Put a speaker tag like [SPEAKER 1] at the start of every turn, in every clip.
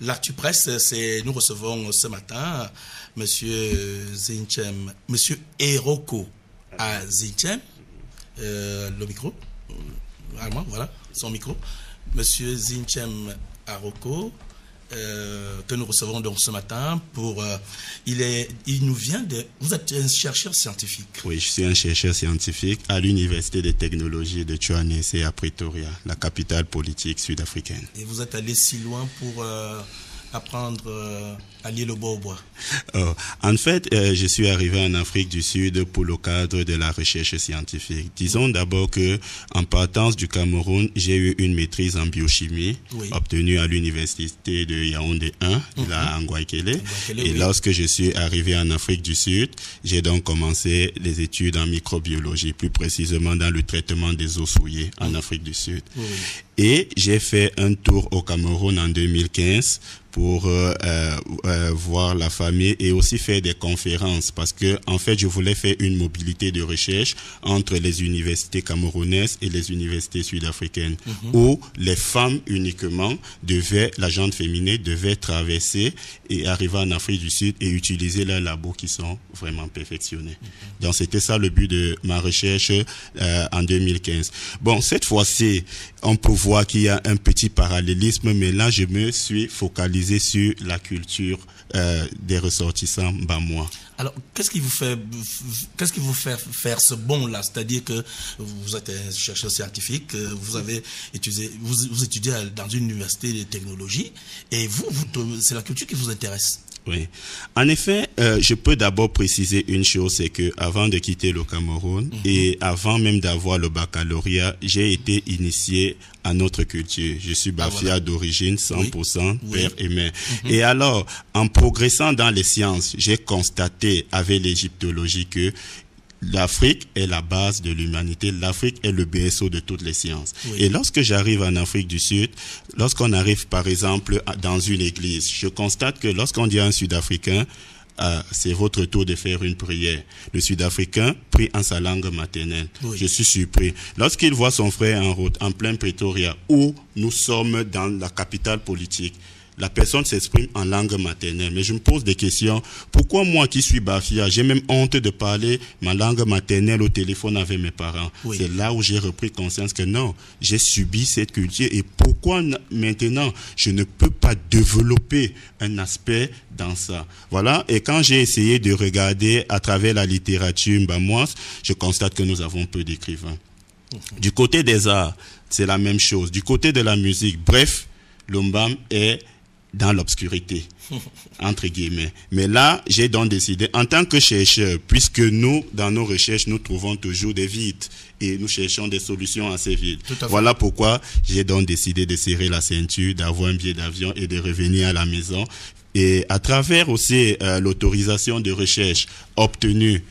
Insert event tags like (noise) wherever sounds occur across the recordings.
[SPEAKER 1] L'actu presse, c'est nous recevons ce matin Monsieur Zinchem, Monsieur Eroko à ah, Zinchem, euh, le micro, vraiment, euh, voilà, son micro, Monsieur Zinchem Aroko, euh, que nous recevons donc ce matin pour euh, il est il nous vient de vous êtes un chercheur scientifique.
[SPEAKER 2] Oui, je suis un chercheur scientifique à l'université des technologies de Tshwane et à Pretoria, la capitale politique sud-africaine.
[SPEAKER 1] Et vous êtes allé si loin pour euh, apprendre euh, à lire le bois au euh, bois
[SPEAKER 2] En fait, euh, je suis arrivé en Afrique du Sud pour le cadre de la recherche scientifique. Disons d'abord que, en partance du Cameroun, j'ai eu une maîtrise en biochimie obtenue à l'université de Yaoundé 1, de la mhm. Et lorsque je suis arrivé en Afrique du Sud, j'ai donc commencé les études en microbiologie, plus précisément dans le traitement des eaux souillées en Afrique du Sud. Et j'ai fait un tour au Cameroun en 2015 pour euh, euh, euh, voir la famille et aussi faire des conférences parce que en fait je voulais faire une mobilité de recherche entre les universités camerounaises et les universités sud-africaines mhm. où les femmes uniquement devaient la gente féminine devait traverser et arriver en Afrique du Sud et utiliser leurs labos qui sont vraiment perfectionnés. Mhm. Donc c'était ça le but de ma recherche euh, en 2015. Bon cette fois-ci on peut voir qu'il y a un petit parallélisme, mais là, je me suis focalisé sur la culture euh, des ressortissants bamois.
[SPEAKER 1] Alors, qu'est-ce qui vous fait, qu'est-ce qui vous fait faire ce bond-là C'est-à-dire que vous êtes un chercheur scientifique, euh, vous avez étudié, vous, étudiez dans une université de technologie, et vous, vous c'est la culture qui vous intéresse.
[SPEAKER 2] En effet, euh, je peux d'abord préciser une chose, c'est que avant de quitter le Cameroun mhm. et avant même d'avoir le baccalauréat, j'ai été initié à notre culture. Je suis ah, bafia d'origine, 100% père et mère. Mhm. Et alors, en progressant dans les sciences, j'ai constaté avec l'égyptologie que L'Afrique est la base de l'humanité, l'Afrique est le BSO de toutes les sciences. Et lorsque j'arrive en Afrique du Sud, lorsqu'on arrive par exemple dans une église, je constate que lorsqu'on dit à un Sud-Africain, ah, c'est votre tour de faire une prière. Le Sud-Africain prie en sa langue maternelle. Je suis surpris. Lorsqu'il voit son frère en route, en plein Pretoria, où nous sommes dans la capitale politique, la personne s'exprime en langue maternelle. Mais je me pose des questions. Pourquoi moi qui suis Bafia, j'ai même honte de parler ma langue maternelle au téléphone avec mes parents C'est là où j'ai repris conscience que non, j'ai subi cette culture. Et pourquoi maintenant, je ne peux pas développer un aspect dans ça Voilà. Et quand j'ai essayé de regarder à travers la littérature mbamoise, je constate que nous avons peu d'écrivains. Mhm. Du côté des arts, c'est la même chose. Du côté de la musique, bref, l'Ombam est dans l'obscurité, entre guillemets. Mais là, j'ai donc décidé, en tant que chercheur, puisque nous, dans nos recherches, nous trouvons toujours des vides et nous cherchons des solutions à ces vides. voilà pourquoi j'ai donc décidé de serrer la ceinture, d'avoir un billet d'avion et de revenir à la maison. Et à travers aussi euh, l'autorisation de recherche obtenue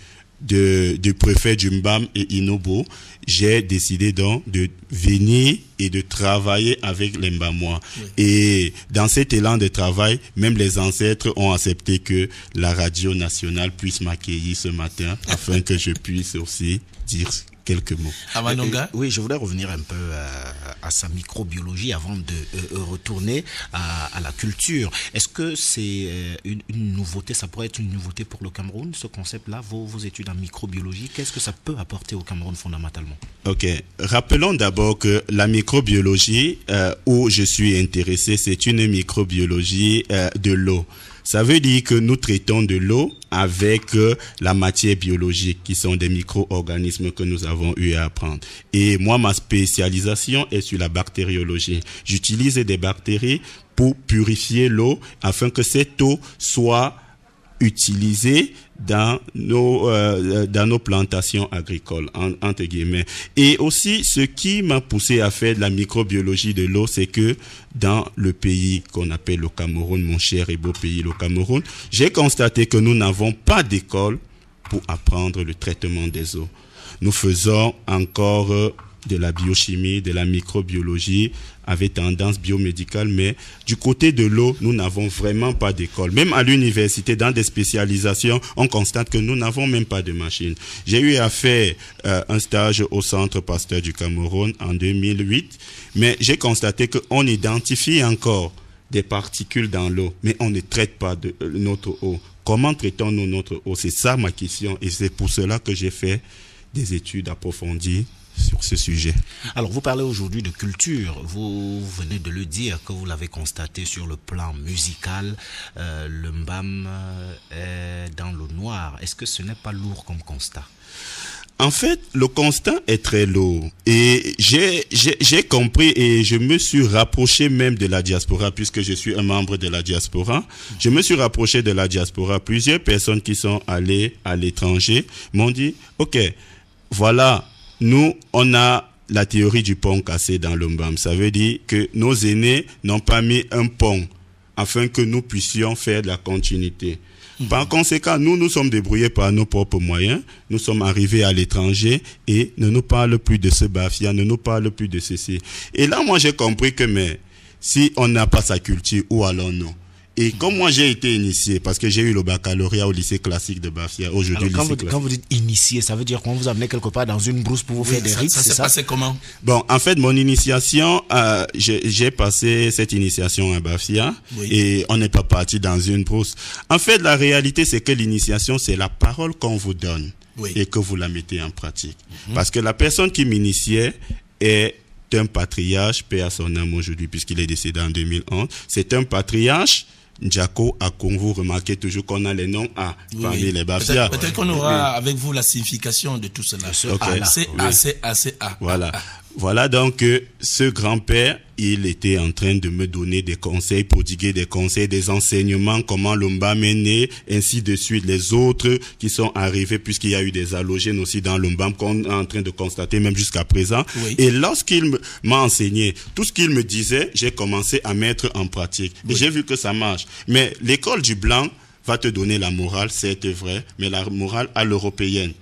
[SPEAKER 2] de, du préfet Jumbam et Inobo, j'ai décidé donc de venir et de travailler avec les Mbamois. Et dans cet élan de travail, même les ancêtres ont accepté que la radio nationale puisse m'accueillir ce matin afin que je puisse aussi dire quelques mots. Amanonga ah, euh,
[SPEAKER 3] euh, Oui, je voulais revenir un peu euh, à, sa microbiologie avant de retourner à, la culture. Est-ce que c'est une, nouveauté, ça pourrait être une nouveauté pour le Cameroun, ce concept-là, vos, vos, études en microbiologie Qu'est-ce que ça peut apporter au Cameroun fondamentalement
[SPEAKER 2] Ok. Rappelons d'abord que la microbiologie où je suis intéressé, c'est une microbiologie de l'eau. Ça veut dire que nous traitons de l'eau avec euh, la matière biologique, qui sont des micro-organismes que nous avons eu à apprendre. Et moi, ma spécialisation est sur la bactériologie. J'utilise des bactéries pour purifier l'eau afin que cette eau soit utilisés dans nos euh, euh, dans nos plantations agricoles entre guillemets et aussi ce qui m'a poussé à faire de la microbiologie de l'eau c'est que dans le pays qu'on appelle le Cameroun mon cher et beau pays le Cameroun j'ai constaté que nous n'avons pas d'école pour apprendre le traitement des eaux nous faisons encore euh, de la biochimie, de la microbiologie, avec tendance biomédicale, mais du côté de l'eau, nous n'avons vraiment pas d'école. Même à l'université, dans des spécialisations, on constate que nous n'avons même pas de machines. J'ai eu à faire euh, un stage au Centre Pasteur du Cameroun en 2008, mais j'ai constaté qu'on identifie encore des particules dans l'eau, mais on ne traite pas de euh, notre eau. Comment traitons-nous notre eau C'est ça ma question et c'est pour cela que j'ai fait des études approfondies sur ce sujet.
[SPEAKER 3] Alors, vous parlez aujourd'hui de culture. Vous venez de le dire que vous l'avez constaté sur le plan musical. Euh, le Mbam euh, est dans le noir. Est-ce que ce n'est pas lourd comme constat
[SPEAKER 2] en fait, le constat est très lourd. Et j'ai compris et je me suis rapproché même de la diaspora, puisque je suis un membre de la diaspora. Je me suis rapproché de la diaspora. Plusieurs personnes qui sont allées à l'étranger m'ont dit, OK, voilà nous, on a la théorie du pont cassé dans l'Ombam. Ça veut dire que nos aînés n'ont pas mis un pont afin que nous puissions faire de la continuité. Par conséquent, nous nous sommes débrouillés par nos propres moyens, nous sommes arrivés à l'étranger et ne nous parle plus de ce Bafia, ne nous parle plus de ceci. Et là, moi, j'ai compris que mais si on n'a pas sa culture, où allons-nous et comme moi j'ai été initié, parce que j'ai eu le baccalauréat au lycée classique de Bafia, aujourd'hui quand, quand,
[SPEAKER 3] vous dites initié, ça veut dire qu'on vous amenait quelque part dans une brousse pour vous faire des rites, ça, ça s'est comment
[SPEAKER 2] Bon, en fait, mon initiation, euh, j'ai passé cette initiation à Bafia et on n'est pas parti dans une brousse. En fait, la réalité, c'est que l'initiation, c'est la parole qu'on vous donne et que vous la mettez en pratique. Mm-hmm. Parce que la personne qui m'initiait est un patriarche, paix à son âme aujourd'hui, puisqu'il est décédé en 2011. C'est un patriarche Djako à vous remarquez toujours qu'on a les noms à parmi les Bafia. Peut-être qu'on aura
[SPEAKER 1] avec vous la signification de tout cela. Ah, c'est okay. A, c'est A, C A.
[SPEAKER 2] Voilà. Ah, ah. Voilà donc ce grand-père, il était en train de me donner des conseils, prodiguer des conseils, des enseignements, comment l'Ombam est né, ainsi de suite. Les autres qui sont arrivés, puisqu'il y a eu des allogènes aussi dans l'Ombam qu'on est en train de constater même jusqu'à présent. Et lorsqu'il m'a enseigné, tout ce qu'il me disait, j'ai commencé à mettre en pratique. j'ai vu que ça marche. Mais l'école du blanc va te donner la morale, c'est vrai, mais la morale à l'européenne.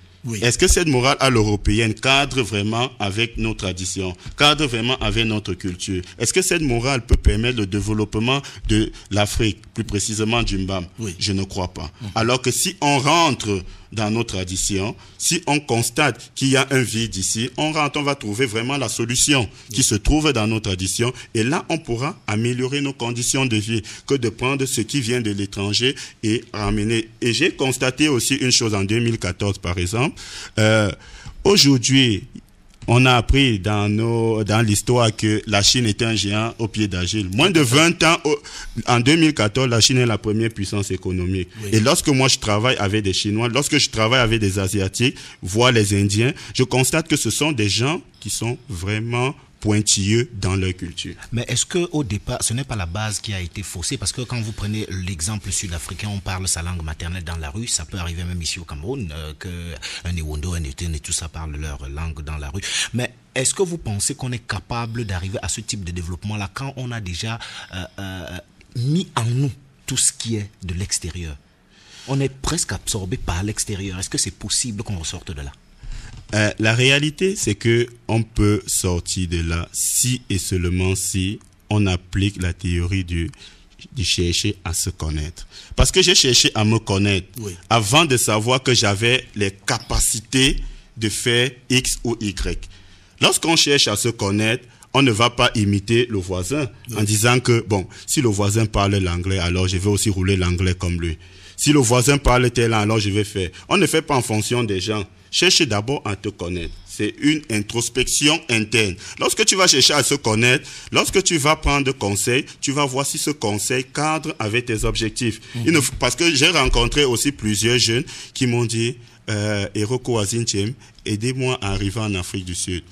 [SPEAKER 2] Est-ce que cette morale à l'européenne cadre vraiment avec nos traditions, cadre vraiment avec notre culture Est-ce que cette morale peut permettre le développement de l'Afrique, plus précisément du Mbam Je ne crois pas. Mm-hmm. Alors que si on rentre dans nos traditions, si on constate qu'il y a un vide ici, on rentre, on va trouver vraiment la solution qui se trouve dans nos traditions. Et là, on pourra améliorer nos conditions de vie que de prendre ce qui vient de l'étranger et ramener. Et j'ai constaté aussi une chose en 2014, par exemple. Euh, aujourd'hui, on a appris dans, nos, dans l'histoire que la Chine était un géant au pied d'Agile. Moins de 20 ans, en 2014, la Chine est la première puissance économique. Et lorsque moi je travaille avec des Chinois, lorsque je travaille avec des Asiatiques, voire les Indiens, je constate que ce sont des gens qui sont vraiment pointilleux dans leur culture.
[SPEAKER 3] Mais est-ce que au départ, ce n'est pas la base qui a été faussée Parce que quand vous prenez l'exemple sud-africain, on parle sa langue maternelle dans la rue. Ça peut arriver même ici au Cameroun euh, qu'un Iwondo, un Eten et tout ça parlent leur langue dans la rue. Mais est-ce que vous pensez qu'on est capable d'arriver à ce type de développement-là quand on a déjà euh, euh, mis en nous tout ce qui est de l'extérieur On est presque absorbé par l'extérieur. Est-ce que c'est possible qu'on ressorte de là
[SPEAKER 2] euh, la réalité, c'est que on peut sortir de là si et seulement si on applique la théorie du de chercher à se connaître. Parce que j'ai cherché à me connaître avant de savoir que j'avais les capacités de faire X ou Y. Lorsqu'on cherche à se connaître, on ne va pas imiter le voisin en disant que, bon, si le voisin parle l'anglais, alors je vais aussi rouler l'anglais comme lui. Si le voisin parle tel, alors je vais faire. On ne fait pas en fonction des gens. Cherche d'abord à te connaître. C'est une introspection interne. Lorsque tu vas chercher à se connaître, lorsque tu vas prendre conseil, tu vas voir si ce conseil cadre avec tes objectifs. Mhm. parce que j'ai rencontré aussi plusieurs jeunes qui m'ont dit, euh, Eroko aidez-moi à arriver en Afrique du Sud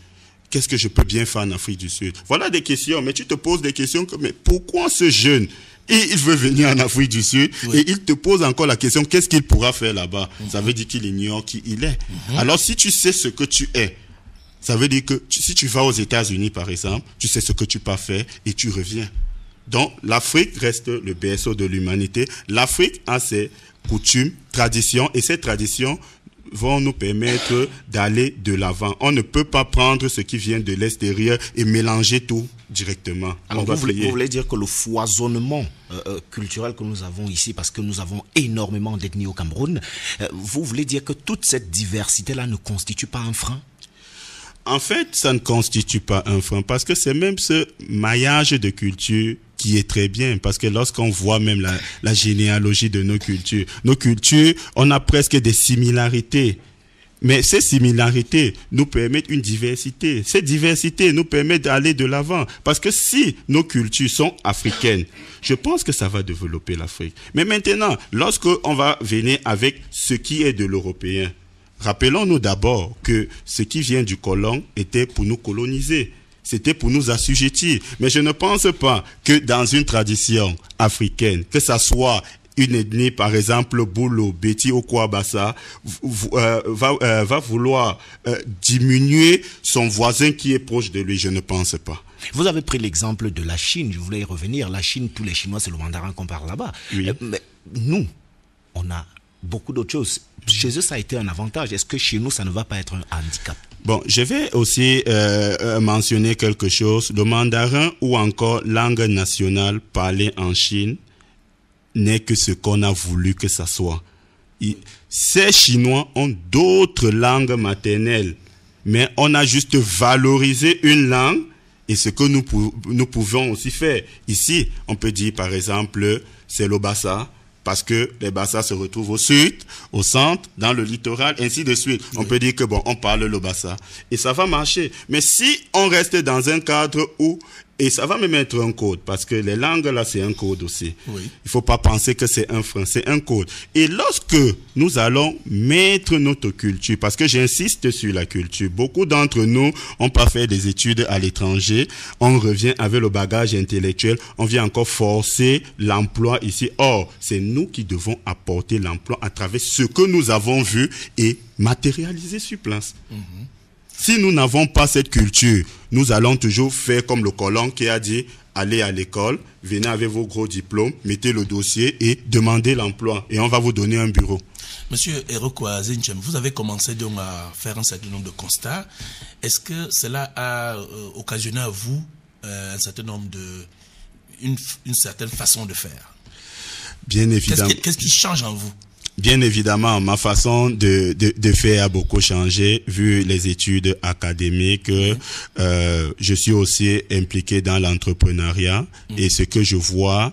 [SPEAKER 2] qu'est-ce que je peux bien faire en Afrique du Sud Voilà des questions, mais tu te poses des questions comme, mais pourquoi ce jeune et il veut venir en Afrique du Sud et il te pose encore la question qu'est-ce qu'il pourra faire là-bas mhm. Ça veut dire qu'il ignore qui il est. Mhm. Alors si tu sais ce que tu es, ça veut dire que si tu vas aux États-Unis par exemple, tu sais ce que tu peux faire et tu reviens. Donc l'Afrique reste le berceau de l'humanité. L'Afrique a ses coutumes, traditions et ses traditions vont nous permettre d'aller de l'avant. On ne peut pas prendre ce qui vient de l'extérieur et mélanger tout directement. Alors, vous, voulez
[SPEAKER 3] dire que le foisonnement euh, euh, culturel que nous avons ici, parce que nous avons énormément d'ethnies au Cameroun, euh, vous voulez dire que toute cette diversité-là ne constitue pas un frein
[SPEAKER 2] en fait, ça ne constitue pas un frein parce que c'est même ce maillage de culture qui est très bien parce que lorsqu'on voit même la, généalogie de nos cultures, nos cultures, on a presque des similarités. Mais ces similarités nous permettent une diversité. Ces diversités nous permettent d'aller de l'avant. Parce que si nos cultures sont africaines, je pense que ça va développer l'Afrique. Mais maintenant, lorsqu'on va venir avec ce qui est de l'européen, Rappelons-nous d'abord que ce qui vient du colon était pour nous coloniser, c'était pour nous assujettir. Mais je ne pense pas que dans une tradition africaine, que ça soit une ethnie, par exemple, boulot Betty ou Kouabassa, euh, euh, va, vouloir euh, diminuer son voisin qui est proche de lui, je ne pense pas.
[SPEAKER 3] Vous avez pris l'exemple de la Chine, je voulais y revenir. La Chine, tous les Chinois, c'est le mandarin qu'on parle là-bas. Mais nous, on a beaucoup d'autres choses. Chez eux, ça a été un avantage. Est-ce que chez nous, ça ne va pas être un handicap
[SPEAKER 2] Bon, je vais aussi euh, euh, mentionner quelque chose. Le mandarin ou encore langue nationale parlée en Chine n'est que ce qu'on a voulu que ça soit. ces Chinois ont d'autres langues maternelles, mais on a juste valorisé une langue et ce que nous, pouvons aussi faire. Ici, on peut dire par exemple, c'est basa parce que les bassas se retrouvent au sud, au centre, dans le littoral, ainsi de suite. On peut dire que bon, on parle le bassa et ça va marcher. Mais si on reste dans un cadre où et ça va me mettre un code, parce que les langues, là, c'est un code aussi. Oui. Il faut pas penser que c'est un français, c'est un code. Et lorsque nous allons mettre notre culture, parce que j'insiste sur la culture, beaucoup d'entre nous n'ont pas fait des études à l'étranger, on revient avec le bagage intellectuel, on vient encore forcer l'emploi ici. Or, c'est nous qui devons apporter l'emploi à travers ce que nous avons vu et matérialiser sur place. Mhm. Si nous n'avons pas cette culture, nous allons toujours faire comme le colon qui a dit allez à l'école, venez avec vos gros diplômes, mettez le dossier et demandez l'emploi et on va vous donner un bureau.
[SPEAKER 1] Monsieur Erokwa vous avez commencé donc à faire un certain nombre de constats. Est-ce que cela a euh, occasionné à vous euh, un certain nombre de une, certaine façon de faire
[SPEAKER 2] Bien évidemment.
[SPEAKER 1] Qu'est-ce qui change en vous
[SPEAKER 2] Bien évidemment, ma façon de, de, de, faire a beaucoup changé vu les études académiques. Mm-hmm. Euh, je suis aussi impliqué dans l'entrepreneuriat mm-hmm. et ce que je vois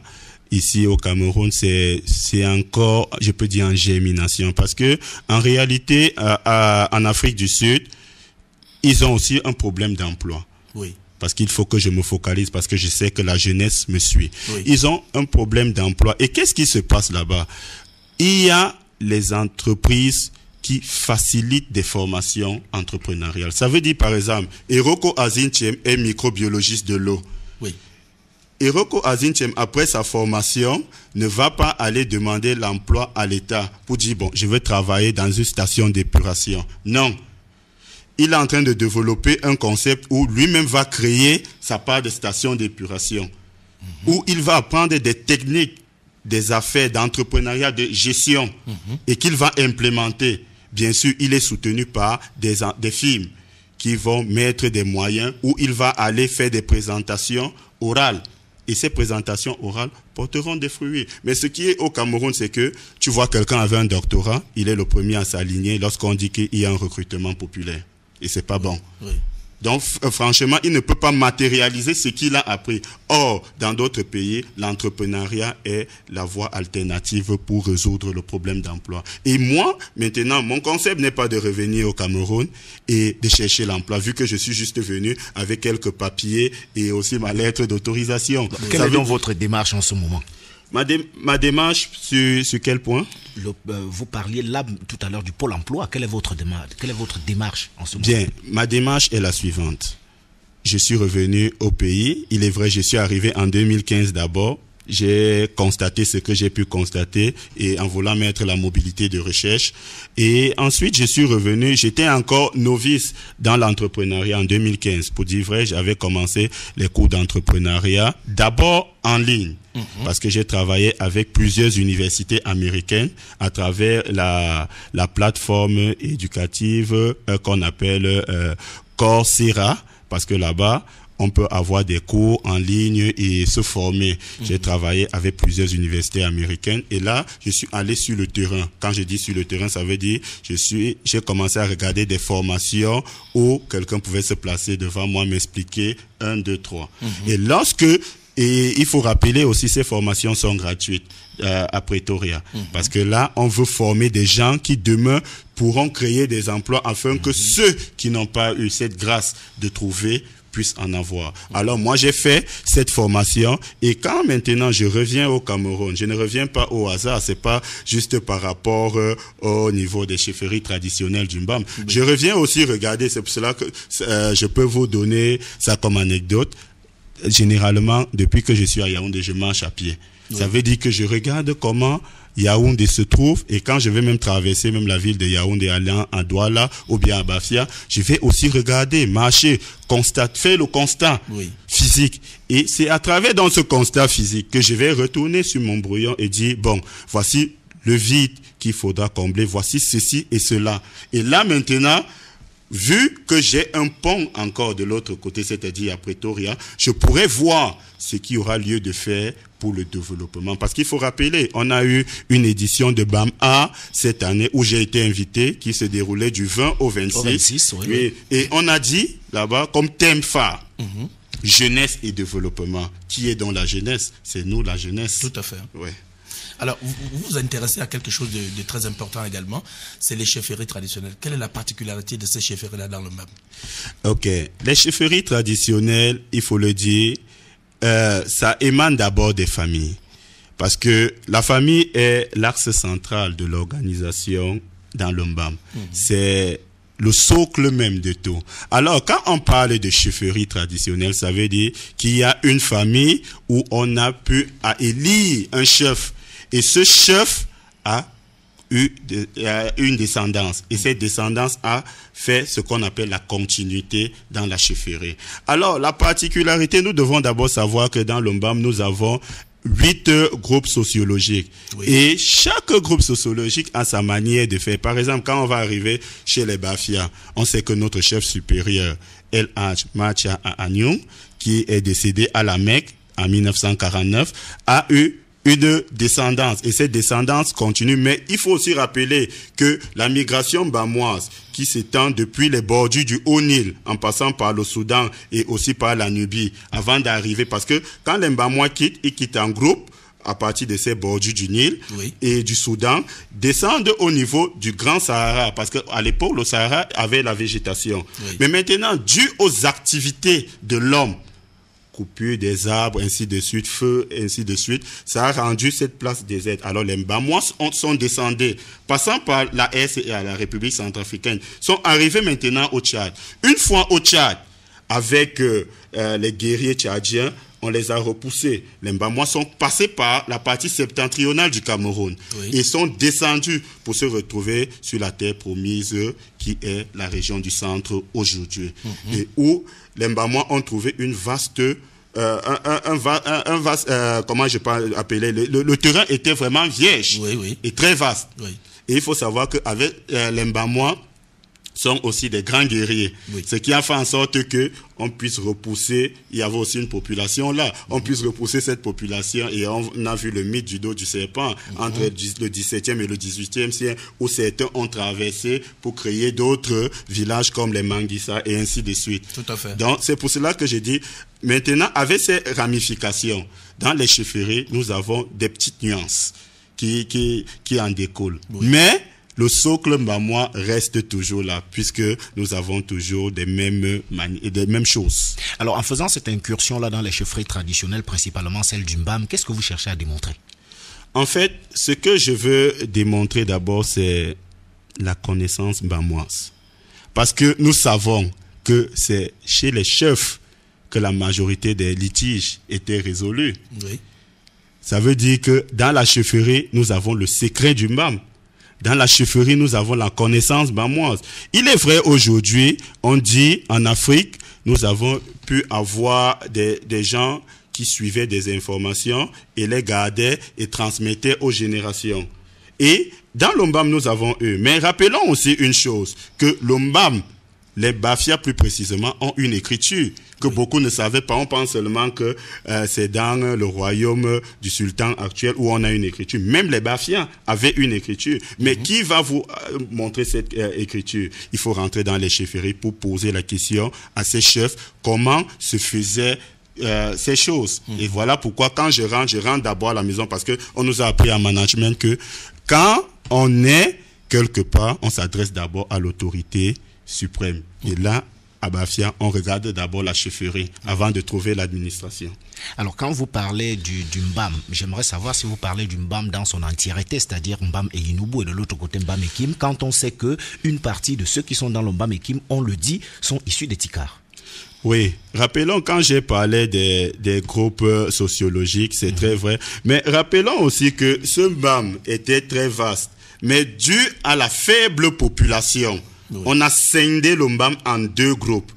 [SPEAKER 2] ici au Cameroun, c'est c'est encore, je peux dire, en germination parce que en réalité, en Afrique du Sud, ils ont aussi un problème d'emploi. Oui parce qu'il faut que je me focalise, parce que je sais que la jeunesse me suit. Ils ont un problème d'emploi. Et qu'est-ce qui se passe là-bas il y a les entreprises qui facilitent des formations entrepreneuriales. Ça veut dire, par exemple, Eroko Azinchem est microbiologiste de l'eau. Oui. Eroko Azinchem, après sa formation, ne va pas aller demander l'emploi à l'État pour dire, bon, je vais travailler dans une station d'épuration. Non. Il est en train de développer un concept où lui-même va créer sa part de station d'épuration, mhm. où il va apprendre des techniques des affaires d'entrepreneuriat, de gestion, mhm. et qu'il va implémenter, bien sûr, il est soutenu par des, des qui vont mettre des moyens où il va aller faire des présentations orales. Et ces présentations orales porteront des fruits. Mais ce qui est au Cameroun, c'est que tu vois quelqu'un avec un doctorat, il est le premier à s'aligner lorsqu'on dit qu'il y a un recrutement populaire. Et ce n'est pas bon. Donc, euh, franchement, il ne peut pas matérialiser ce qu'il a appris. Or, dans d'autres pays, l'entrepreneuriat est la voie alternative pour résoudre le problème d'emploi. Et moi, maintenant, mon concept n'est pas de revenir au Cameroun et de chercher l'emploi, vu que je suis juste venu avec quelques papiers et aussi ma lettre d'autorisation. Quelle est donc votre démarche en ce moment Ma, ma démarche, sur, quel point euh, Vous parliez là tout à l'heure du pôle
[SPEAKER 3] emploi. Quelle est votre démarche, quelle est votre démarche en ce moment Bien,
[SPEAKER 2] ma démarche est la suivante. Je suis revenu au pays. Il est vrai, je suis arrivé en 2015 d'abord j'ai constaté ce que j'ai pu constater et en voulant mettre la mobilité de recherche. Et ensuite, je suis revenu, j'étais encore novice dans l'entrepreneuriat en 2015. Pour dire vrai, j'avais commencé les cours d'entrepreneuriat d'abord en ligne mhm. parce que j'ai travaillé avec plusieurs universités américaines à travers la, la plateforme éducative euh, qu'on appelle euh, Coursera parce que là-bas, on peut avoir des cours en ligne et se former. Mhm. J'ai travaillé avec plusieurs universités américaines et là, je suis allé sur le terrain. Quand je dis sur le terrain, ça veut dire je suis, j'ai commencé à regarder des formations où quelqu'un pouvait se placer devant moi, m'expliquer un, deux, trois. Mhm. Et lorsque et il faut rappeler aussi, ces formations sont gratuites euh, à Pretoria. Mhm. Parce que là, on veut former des gens qui demain pourront créer des emplois afin que ceux qui n'ont pas eu cette grâce de trouver puisse en avoir. Alors moi, j'ai fait cette formation et quand maintenant je reviens au Cameroun, je ne reviens pas au hasard, c'est pas juste par rapport euh, au niveau des chefferies traditionnelles du Mbam. Je reviens aussi regarder, c'est pour cela que euh, je peux vous donner ça comme anecdote. Généralement, depuis que je suis à Yaoundé, je marche à pied. Ça veut dire que je regarde comment Yaoundé se trouve et quand je vais même traverser même la ville de Yaoundé allant à Douala ou bien à Bafia, je vais aussi regarder, marcher, constater faire le constat physique. Et c'est à travers dans ce constat physique que je vais retourner sur mon brouillon et dire, bon, voici le vide qu'il faudra combler, voici ceci et cela. Et là maintenant, vu que j'ai un pont encore de l'autre côté, c'est-à-dire à Pretoria, je pourrais voir ce qui aura lieu de faire pour le développement. Parce qu'il faut rappeler, on a eu une édition de BAM-A cette année où j'ai été invité, qui se déroulait du 20 au 26. et, on a dit là-bas comme thème phare. Mhm. Jeunesse et développement. Qui est dans la jeunesse C'est nous, la jeunesse. Tout à fait. Ouais.
[SPEAKER 1] Alors, vous vous intéressez à quelque chose de, très important également, c'est les chefferies traditionnelles. Quelle est la particularité de ces chefferies-là dans le
[SPEAKER 2] Ok. Les chefferies traditionnelles, il faut le dire, euh, ça émane d'abord des familles. Parce que la famille est l'axe central de l'organisation dans l'OMBAM. Mhm. C'est le socle même de tout. Alors, quand on parle de chefferie traditionnelle, ça veut dire qu'il y a une famille où on a pu à élire un chef et ce chef a eu une descendance. Et cette descendance a fait ce qu'on appelle la continuité dans la chefferie. Alors, la particularité, nous devons d'abord savoir que dans l'Ombam, nous avons huit groupes sociologiques. Et chaque groupe sociologique a sa manière de faire. Par exemple, quand on va arriver chez les Bafia, on sait que notre chef supérieur, LH Macha Anyum, qui est décédé à la Mecque en 1949, a eu une descendance et cette descendance continue. Mais il faut aussi rappeler que la migration bamoise qui s'étend depuis les bordures du Haut-Nil en passant par le Soudan et aussi par la Nubie avant d'arriver parce que quand les Bamois quittent, ils quittent en groupe à partir de ces bordures du Nil et du Soudan, descendent au niveau du Grand Sahara, parce qu'à l'époque, le Sahara avait la végétation. Mais maintenant, dû aux activités de l'homme, coupure des arbres, ainsi de suite, feu, ainsi de suite. Ça a rendu cette place déserte. Alors les Mbamois sont descendus, passant par la et la République centrafricaine, sont arrivés maintenant au Tchad. Une fois au Tchad, avec euh, euh, les guerriers tchadiens, on les a repoussés. Les Mbamouas sont passés par la partie septentrionale du Cameroun. et Ils sont descendus pour se retrouver sur la terre promise qui est la région du centre aujourd'hui. Mhm. Et où les Mbamouas ont trouvé une vaste euh, un, vaste, euh, comment je peux appeler, le, terrain était vraiment vierge et très vaste. Et il faut savoir qu'avec euh, les Mbamouas, sont aussi des grands guerriers. Ce qui a fait en sorte que on puisse repousser, il y avait aussi une population là, on puisse repousser cette population et on a vu le mythe du dos du serpent entre le 17e et le 18e siècle où certains ont traversé pour créer d'autres villages comme les Manguissa et ainsi de suite. Tout à fait. Donc c'est pour cela que je dis maintenant avec ces ramifications, dans les chefferies, nous avons des petites nuances qui, qui, qui en découlent. Mais le socle moi reste toujours là, puisque nous avons toujours des mêmes, mêmes choses. Alors, en
[SPEAKER 3] faisant cette incursion-là dans les chefferies traditionnelles, principalement celles du Mbam, qu'est-ce que vous cherchez à démontrer
[SPEAKER 2] En fait, ce que je veux démontrer d'abord, c'est la connaissance bamoise Parce que nous savons que c'est chez les chefs que la majorité des litiges étaient résolus. Ça veut dire que dans la chefferie, nous avons le secret du Mbam. Dans la chefferie, nous avons la connaissance bamoise. Il est vrai aujourd'hui, on dit en Afrique, nous avons pu avoir des, des gens qui suivaient des informations et les gardaient et transmettaient aux générations. Et dans l'OMBAM, nous avons eux. Mais rappelons aussi une chose, que l'OMBAM, les Bafia plus précisément, ont une écriture que beaucoup ne savaient pas. On pense seulement que euh, c'est dans le royaume du sultan actuel où on a une écriture. Même les Bafiens avaient une écriture. Mais mhm. qui va vous euh, montrer cette euh, écriture Il faut rentrer dans les chefferies pour poser la question à ces chefs comment se faisaient ces choses. Mhm. Et voilà pourquoi quand je rentre, je rentre d'abord à la maison parce qu'on nous a appris en management que quand on est quelque part, on s'adresse d'abord à l'autorité suprême. Et mhm. là, à Bafia, on regarde d'abord la chefferie avant de trouver l'administration. Alors, quand vous parlez du, Mbam, j'aimerais savoir si vous
[SPEAKER 3] parlez du Mbam dans son entièreté, c'est-à-dire Mbam et Inubu et de l'autre côté Mbam et Kim, quand on sait que une partie de ceux qui sont dans le Mbam et Kim, on le dit, sont issus des Tikars.
[SPEAKER 2] Oui, rappelons quand j'ai parlé des, groupes sociologiques, c'est très vrai, mais rappelons aussi que ce Mbam était très vaste, mais dû à la faible population. On a scindé l'OMBAM en deux groupes.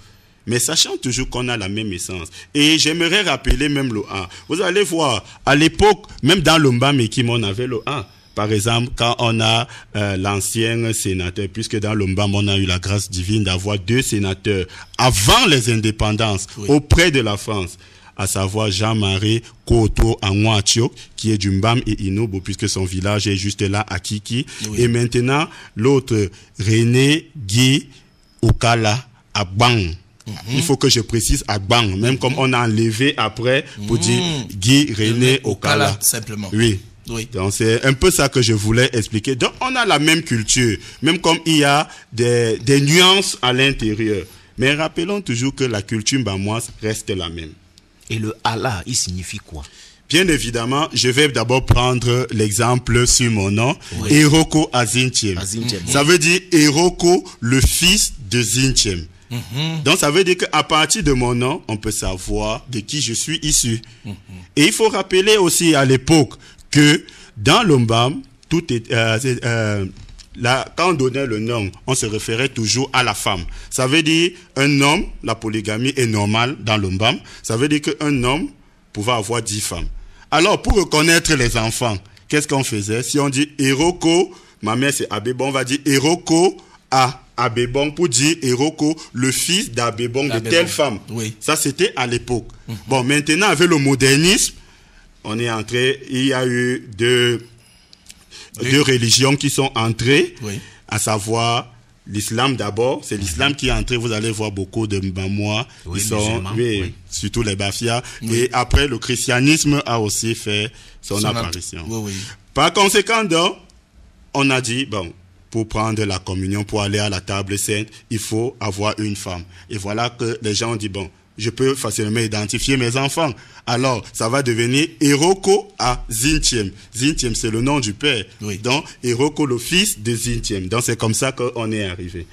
[SPEAKER 2] Mais sachant toujours qu'on a la même essence. Et j'aimerais rappeler même le 1. Vous allez voir, à l'époque, même dans l'OMBAM, on avait le 1. Par exemple, quand on a euh, l'ancien sénateur, puisque dans l'Ombam, on a eu la grâce divine d'avoir deux sénateurs avant les indépendances auprès de la France à savoir Jean-Marie Koto Anguatio, qui est du Mbam et Inobo, puisque son village est juste là à Kiki. Et maintenant, l'autre, René Guy Okala à Bang. Mhm. Il faut que je précise à Bang, même comme on a enlevé après pour dire mhm. Guy René Okala.
[SPEAKER 1] Simplement. Oui.
[SPEAKER 2] Donc c'est un peu ça que je voulais expliquer. Donc on a la même culture, même comme il y a des, des nuances à l'intérieur. Mais rappelons toujours que la culture bamoise reste la même. Et le Allah, il signifie quoi Bien évidemment, je vais d'abord prendre l'exemple sur mon nom, Eroko Azintiem. Ça veut dire Eroko, le fils de Zintiem. Mhm. Donc ça veut dire qu'à partir de mon nom, on peut savoir de qui je suis issu. Mhm. Et il faut rappeler aussi à l'époque que dans l'Ombam, tout est, euh, quand on donnait le nom, on se référait toujours à la femme. Ça veut dire un homme, la polygamie est normale dans l'Ombam. Ça veut dire qu'un homme pouvait avoir dix femmes. Alors, pour reconnaître les enfants, qu'est-ce qu'on faisait Si on dit Héroko, ma mère c'est Abébon, on va dire Héroko à Abébon pour dire Héroko, le fils d'Abébon, de telle femme. Ça, c'était à l'époque. Mhm. Bon, maintenant, avec le modernisme, on est entré, il y a eu deux deux, religions qui sont entrées, à savoir l'islam d'abord. C'est l'islam qui est entré. Vous allez voir beaucoup de Mbamois, qui sont, surtout les bafias. Et après, le christianisme a aussi fait son, apparition. Par conséquent, on a dit, bon, pour prendre la communion, pour aller à la table sainte, il faut avoir une femme. Et voilà que les gens ont dit, bon, je peux facilement identifier mes enfants. Alors, ça va devenir Hiroko à Zintiem. Zintiem, c'est le nom du père. Donc, Hiroko, le fils de Zintiem. Donc, c'est comme ça qu'on est arrivé.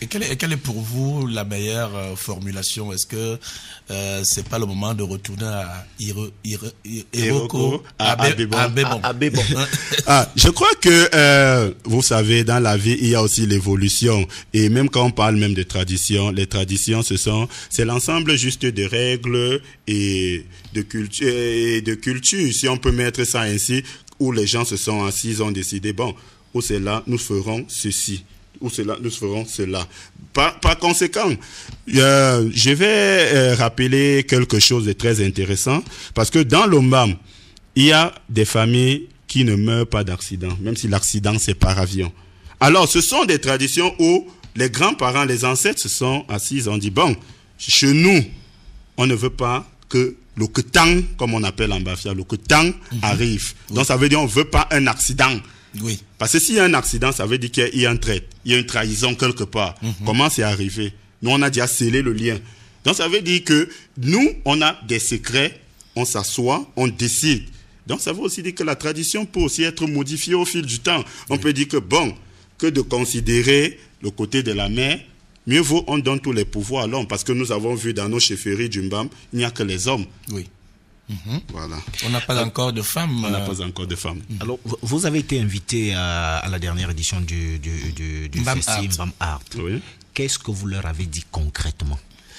[SPEAKER 1] Et quelle, est, pour vous la meilleure euh, formulation Est-ce que euh, c'est pas le moment de retourner à Iroko à Abébon hein? (laughs) ah,
[SPEAKER 2] Je crois que, euh, vous savez, dans la vie, il y a aussi l'évolution. Et même quand on parle même de tradition, les traditions, ce sont, c'est l'ensemble juste de règles et de culture, et de culture, si on peut mettre ça ainsi, où les gens se sont assis, ont décidé, bon, au cela, nous ferons ceci ou cela, nous ferons cela. Par, conséquent, euh, je vais euh, rappeler quelque chose de très intéressant, parce que dans l'Ombam, il y a des familles qui ne meurent pas d'accident, même si l'accident c'est par avion. Alors, ce sont des traditions où les grands-parents, les ancêtres se sont assis, ont dit, bon, chez nous, on ne veut pas que le ketang, comme on appelle en Bafia, le ketang mhm. arrive. Donc, ça veut dire on ne veut pas un accident. Oui. Parce que s'il y a un accident, ça veut dire qu'il y a une traite, il y a une trahison quelque part. Mhm. Comment c'est arrivé Nous, on a déjà scellé le lien. Donc, ça veut dire que nous, on a des secrets, on s'assoit, on décide. Donc, ça veut aussi dire que la tradition peut aussi être modifiée au fil du temps. On peut dire que, bon, que de considérer le côté de la mer, mieux vaut on donne tous les pouvoirs à l'homme. Parce que nous avons vu dans nos chefferies d'Umbam, il n'y a que les hommes. Oui. Mhm. On n'a pas ah, encore
[SPEAKER 3] de femmes. On n'a euh. pas
[SPEAKER 2] encore de femmes. Mhm.
[SPEAKER 3] Alors, vous avez été invité à, la dernière édition du, du, du, Art. Qu'est-ce que vous leur avez dit concrètement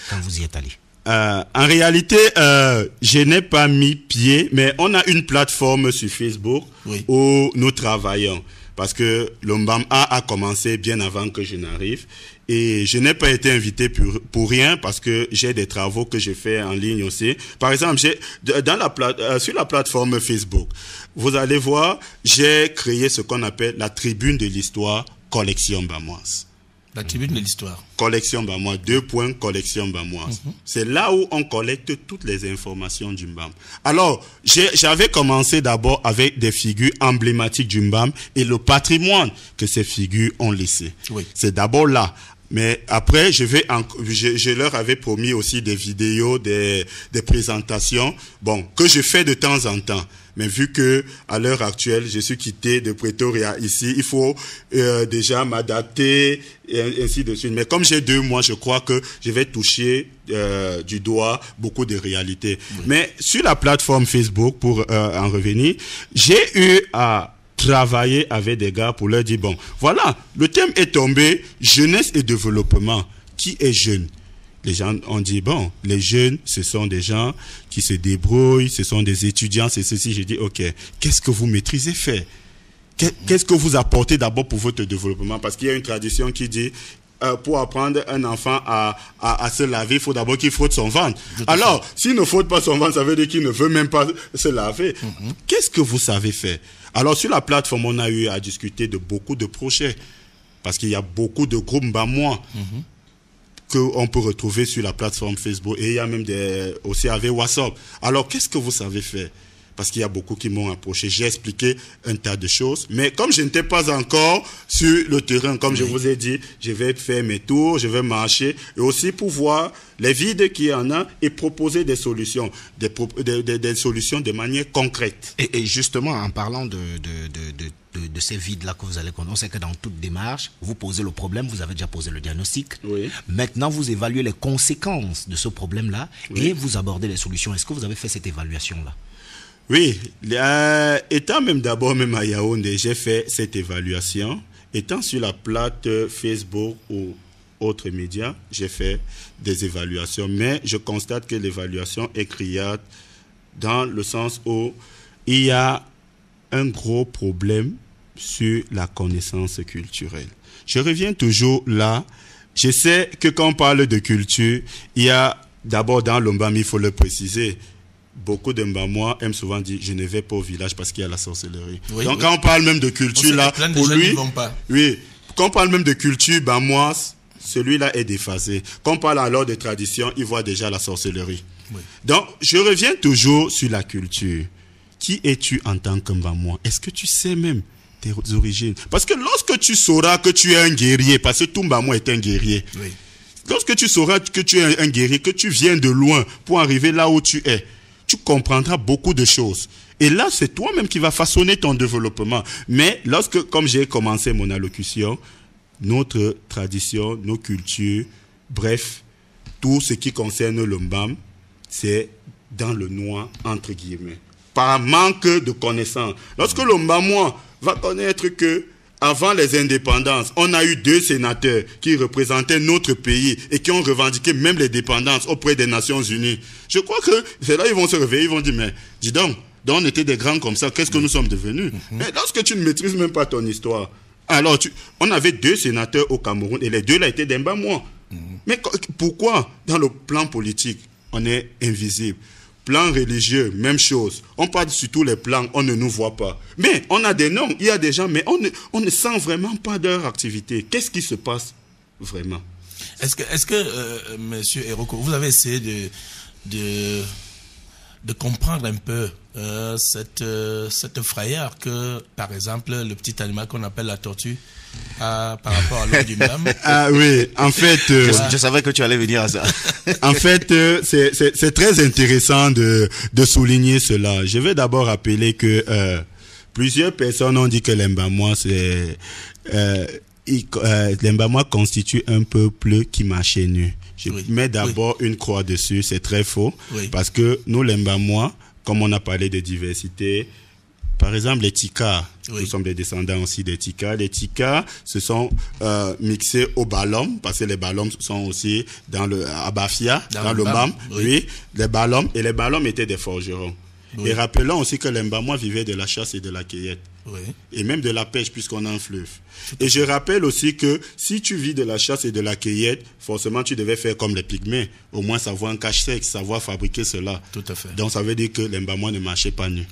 [SPEAKER 3] quand vous y êtes allé
[SPEAKER 2] euh, en réalité, euh, je n'ai pas mis pied, mais on a une plateforme sur Facebook où nous travaillons parce que l'Ombam A a commencé bien avant que je n'arrive et je n'ai pas été invité pour, rien parce que j'ai des travaux que je fais en ligne aussi. Par exemple, j'ai dans la euh, sur la plateforme Facebook, vous allez voir, j'ai créé ce qu'on appelle la tribune de l'histoire collection bamoise.
[SPEAKER 1] La tribune de l'histoire.
[SPEAKER 2] Collection Bamwa, deux points, collection Bamwa. Mhm. C'est là où on collecte toutes les informations du Mbam. Alors, j'avais commencé d'abord avec des figures emblématiques du Mbam et le patrimoine que ces figures ont laissé. C'est d'abord là. Mais après, je, vais leur avais promis aussi des vidéos, des, des présentations, bon, que je fais de temps en temps. Mais vu que à l'heure actuelle, je suis quitté de Pretoria ici, il faut euh, déjà m'adapter et ainsi de suite. Mais comme j'ai deux mois, je crois que je vais toucher euh, du doigt beaucoup de réalités. Mais sur la plateforme Facebook, pour euh, en revenir, j'ai eu à travailler avec des gars pour leur dire, bon, voilà, le thème est tombé, jeunesse et développement. Qui est jeune les gens ont dit, bon, les jeunes, ce sont des gens qui se débrouillent, ce sont des étudiants, c'est ceci. J'ai dit, OK, qu'est-ce que vous maîtrisez faire Qu'est-ce que vous apportez d'abord pour votre développement Parce qu'il y a une tradition qui dit, euh, pour apprendre un enfant à, se laver, il faut d'abord qu'il frotte son ventre. Alors, s'il ne frotte pas son ventre, ça veut dire qu'il ne veut même pas se laver. Mm-hmm. Qu'est-ce que vous savez faire Alors, sur la plateforme, on a eu à discuter de beaucoup de projets. Parce qu'il y a beaucoup de groupes, bah moi, mm-hmm qu'on peut retrouver sur la plateforme Facebook. Et il y a même des, aussi avec WhatsApp. Alors, qu'est-ce que vous savez faire parce qu'il y a beaucoup qui m'ont approché. J'ai expliqué un tas de choses. Mais comme je n'étais pas encore sur le terrain, comme je vous ai dit, je vais faire mes tours, je vais marcher et aussi pour voir les vides qu'il y en a et proposer des solutions, des, solutions de manière concrète. Et, justement, en
[SPEAKER 3] parlant de de, ces vides-là que vous allez connaître. On que dans toute démarche, vous posez le problème, vous avez déjà posé le diagnostic. Maintenant, vous évaluez les conséquences de ce problème-là et vous abordez les solutions. Est-ce que vous avez fait cette évaluation-là
[SPEAKER 2] Oui, euh, étant même d'abord même à Yaoundé, j'ai fait cette évaluation. Étant sur la plate Facebook ou autres médias, j'ai fait des évaluations. Mais je constate que l'évaluation est criante dans le sens où il y a un gros problème sur la connaissance culturelle. Je reviens toujours là. Je sais que quand on parle de culture, il y a d'abord dans l'Ombami, il faut le préciser, beaucoup de aiment souvent dire je ne vais pas au village parce qu'il y a la sorcellerie. Donc quand on parle même de culture là, pour lui, oui, quand on parle même de culture, Bamois, celui-là est déphasé. Quand on parle alors de tradition, il voit déjà la sorcellerie. Donc je reviens toujours sur la culture. Qui es-tu en tant que Est-ce que tu sais même origines. Parce que lorsque tu sauras que tu es un guerrier, parce que tout Tumbamo est un guerrier. Lorsque tu sauras que tu es un guerrier, que tu viens de loin pour arriver là où tu es, tu comprendras beaucoup de choses. Et là, c'est toi-même qui va façonner ton développement. Mais lorsque, comme j'ai commencé mon allocution, notre tradition, nos cultures, bref, tout ce qui concerne le mbam, c'est dans le noir, entre guillemets, par manque de connaissances. Lorsque le mbam, moi, va connaître que avant les indépendances, on a eu deux sénateurs qui représentaient notre pays et qui ont revendiqué même les dépendances auprès des Nations Unies. Je crois que c'est là ils vont se réveiller, ils vont dire mais dis donc, on était des grands comme ça, qu'est-ce que nous sommes devenus mhm. Mais lorsque tu ne maîtrises même pas ton histoire, alors tu, on avait deux sénateurs au Cameroun et les deux là étaient d'un bas moi. Mais pourquoi dans le plan politique on est invisible Plan religieux, même chose. On parle sur tous les plans, on ne nous voit pas. Mais on a des noms, il y a des gens, mais on ne, sent vraiment pas leur activité. Qu'est-ce qui se passe vraiment Est-ce que, est-ce
[SPEAKER 1] que euh, Monsieur Eroko, vous avez
[SPEAKER 2] essayé de,
[SPEAKER 1] de de comprendre un peu euh, cette, euh, cette frayeur que, par exemple, le petit animal qu'on appelle la tortue a par rapport à l'homme du même. (laughs) ah oui,
[SPEAKER 2] en fait... Euh, je, savais que tu allais venir à ça. (laughs) en fait, c'est très intéressant de, de souligner cela. Je vais d'abord rappeler que plusieurs personnes ont dit que moi c'est... Euh, les constitue un peuple qui marche nu. Je mets d'abord une croix dessus, c'est très faux, parce que nous, les comme on a parlé de diversité, par exemple, les Tika, nous sommes des descendants aussi des Tika. Les Tika se sont euh, mixés aux Balom, parce que les Balom sont aussi dans le Abafia, dans, le Bam, oui. les Balom, et les Balom étaient des forgerons. Et rappelons aussi que les Mbamwa vivaient de la chasse et de la cueillette et même de la pêche puisqu'on a un fleuve. Et je rappelle aussi que si tu vis de la chasse et de la cueillette, forcément tu devais faire comme les pygmées, au moins savoir un cache-sec, savoir fabriquer cela. Tout à fait. Donc ça veut dire que les ne marchaient pas nus.